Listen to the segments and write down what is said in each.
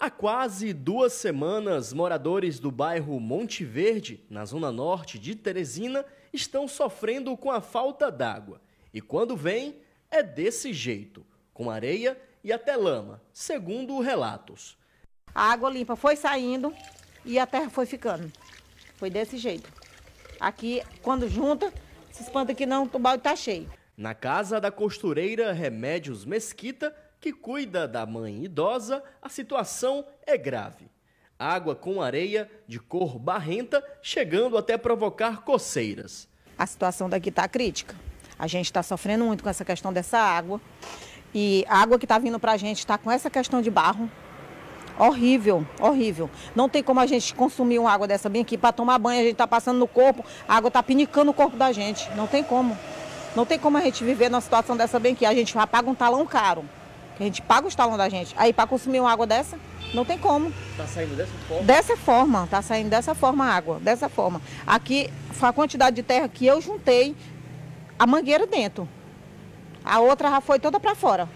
Há quase duas semanas, moradores do bairro Monte Verde, na zona norte de Teresina, estão sofrendo com a falta d'água. E quando vem, é desse jeito com areia e até lama, segundo relatos. A água limpa foi saindo e a terra foi ficando. Foi desse jeito. Aqui, quando junta, se espanta que não, o balde está cheio. Na casa da costureira Remédios Mesquita, que cuida da mãe idosa, a situação é grave. Água com areia de cor barrenta chegando até provocar coceiras. A situação daqui está crítica. A gente está sofrendo muito com essa questão dessa água. E a água que está vindo para a gente está com essa questão de barro. Horrível, horrível. Não tem como a gente consumir uma água dessa bem aqui para tomar banho. A gente está passando no corpo, a água está pinicando o corpo da gente. Não tem como. Não tem como a gente viver numa situação dessa bem aqui. A gente paga um talão caro. A gente paga o estalão da gente. Aí para consumir uma água dessa, não tem como. Está saindo dessa forma? Dessa forma, está saindo dessa forma a água, dessa forma. Aqui foi a quantidade de terra que eu juntei, a mangueira dentro. A outra já foi toda para fora.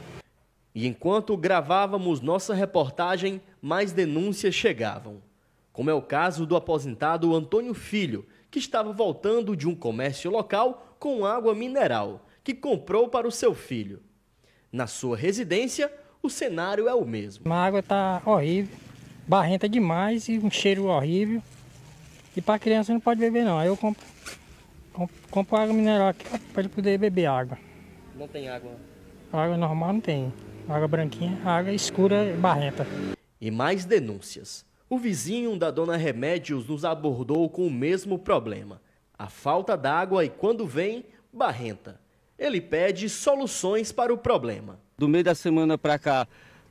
E enquanto gravávamos nossa reportagem, mais denúncias chegavam. Como é o caso do aposentado Antônio Filho, que estava voltando de um comércio local com água mineral, que comprou para o seu filho. Na sua residência, o cenário é o mesmo. A água está horrível, barrenta demais e um cheiro horrível. E para criança não pode beber não. Aí eu compro, compro, compro água mineral aqui para ele poder beber água. Não tem água? Água normal não tem. Água branquinha, água escura e barrenta. E mais denúncias. O vizinho da dona Remédios nos abordou com o mesmo problema. A falta d'água e quando vem, barrenta ele pede soluções para o problema. Do meio da semana para cá,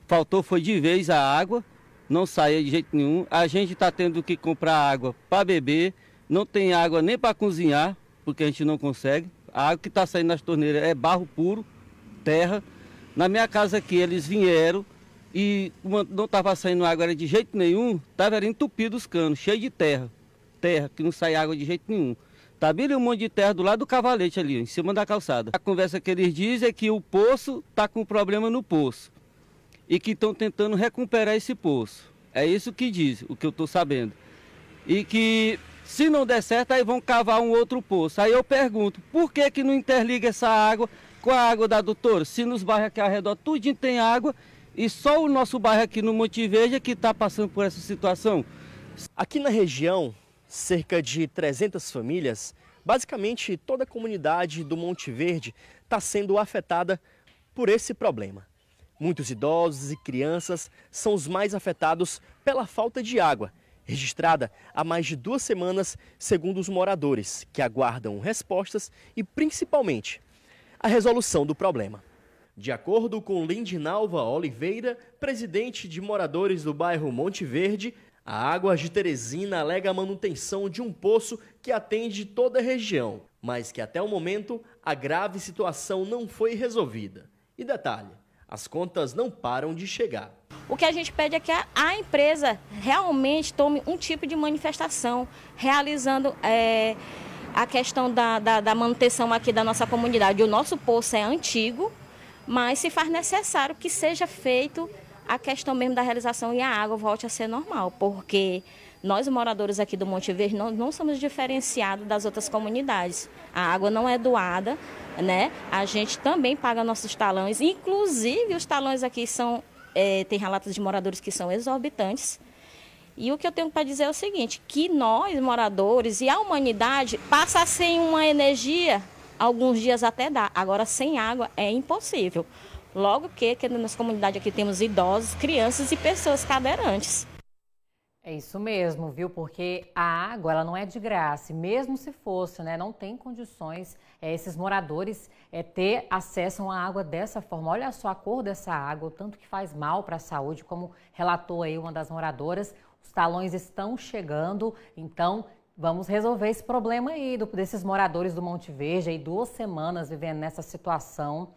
faltou foi de vez a água, não saía de jeito nenhum. A gente está tendo que comprar água para beber, não tem água nem para cozinhar, porque a gente não consegue. A água que está saindo nas torneiras é barro puro, terra. Na minha casa aqui eles vieram e não estava saindo água de jeito nenhum, estava entupido os canos, cheio de terra. Terra, que não sai água de jeito nenhum. Tá bem um monte de terra do lado do cavalete ali, em cima da calçada. A conversa que eles dizem é que o poço tá com problema no poço e que estão tentando recuperar esse poço. É isso que diz, o que eu estou sabendo. E que se não der certo, aí vão cavar um outro poço. Aí eu pergunto, por que que não interliga essa água com a água da doutora? Se nos bairros aqui ao redor tudinho tem água e só o nosso bairro aqui no Monte Verde é que está passando por essa situação. Aqui na região, cerca de 300 famílias, basicamente toda a comunidade do Monte Verde está sendo afetada por esse problema. Muitos idosos e crianças são os mais afetados pela falta de água, registrada há mais de duas semanas, segundo os moradores, que aguardam respostas e, principalmente, a resolução do problema. De acordo com Lindinalva Oliveira, presidente de moradores do bairro Monte Verde, a Águas de Teresina alega a manutenção de um poço que atende toda a região, mas que até o momento a grave situação não foi resolvida. E detalhe, as contas não param de chegar. O que a gente pede é que a, empresa realmente tome um tipo de manifestação, realizando é, a questão da, da, da manutenção aqui da nossa comunidade. O nosso poço é antigo, mas se faz necessário que seja feito a questão mesmo da realização e a água volte a ser normal, porque nós moradores aqui do Monte Verde não, não somos diferenciados das outras comunidades. A água não é doada, né? A gente também paga nossos talões, inclusive os talões aqui são é, tem relatos de moradores que são exorbitantes. E o que eu tenho para dizer é o seguinte, que nós moradores e a humanidade passa sem uma energia alguns dias até dá. Agora sem água é impossível. Logo que, que nas comunidades aqui temos idosos, crianças e pessoas cadeirantes. É isso mesmo, viu? Porque a água ela não é de graça, mesmo se fosse, né? Não tem condições é, esses moradores é, ter acesso à água dessa forma. Olha só a cor dessa água, o tanto que faz mal para a saúde, como relatou aí uma das moradoras. Os talões estão chegando, então vamos resolver esse problema aí do, desses moradores do Monte Verde aí duas semanas vivendo nessa situação.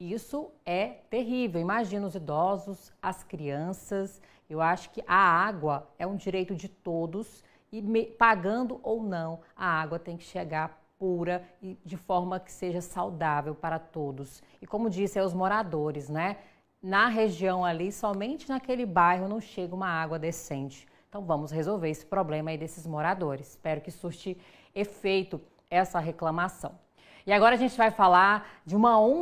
Isso é terrível. Imagina os idosos, as crianças. Eu acho que a água é um direito de todos e me, pagando ou não, a água tem que chegar pura e de forma que seja saudável para todos. E como disse, é os moradores, né? Na região ali, somente naquele bairro não chega uma água decente. Então vamos resolver esse problema aí desses moradores. Espero que surte efeito essa reclamação. E agora a gente vai falar de uma onda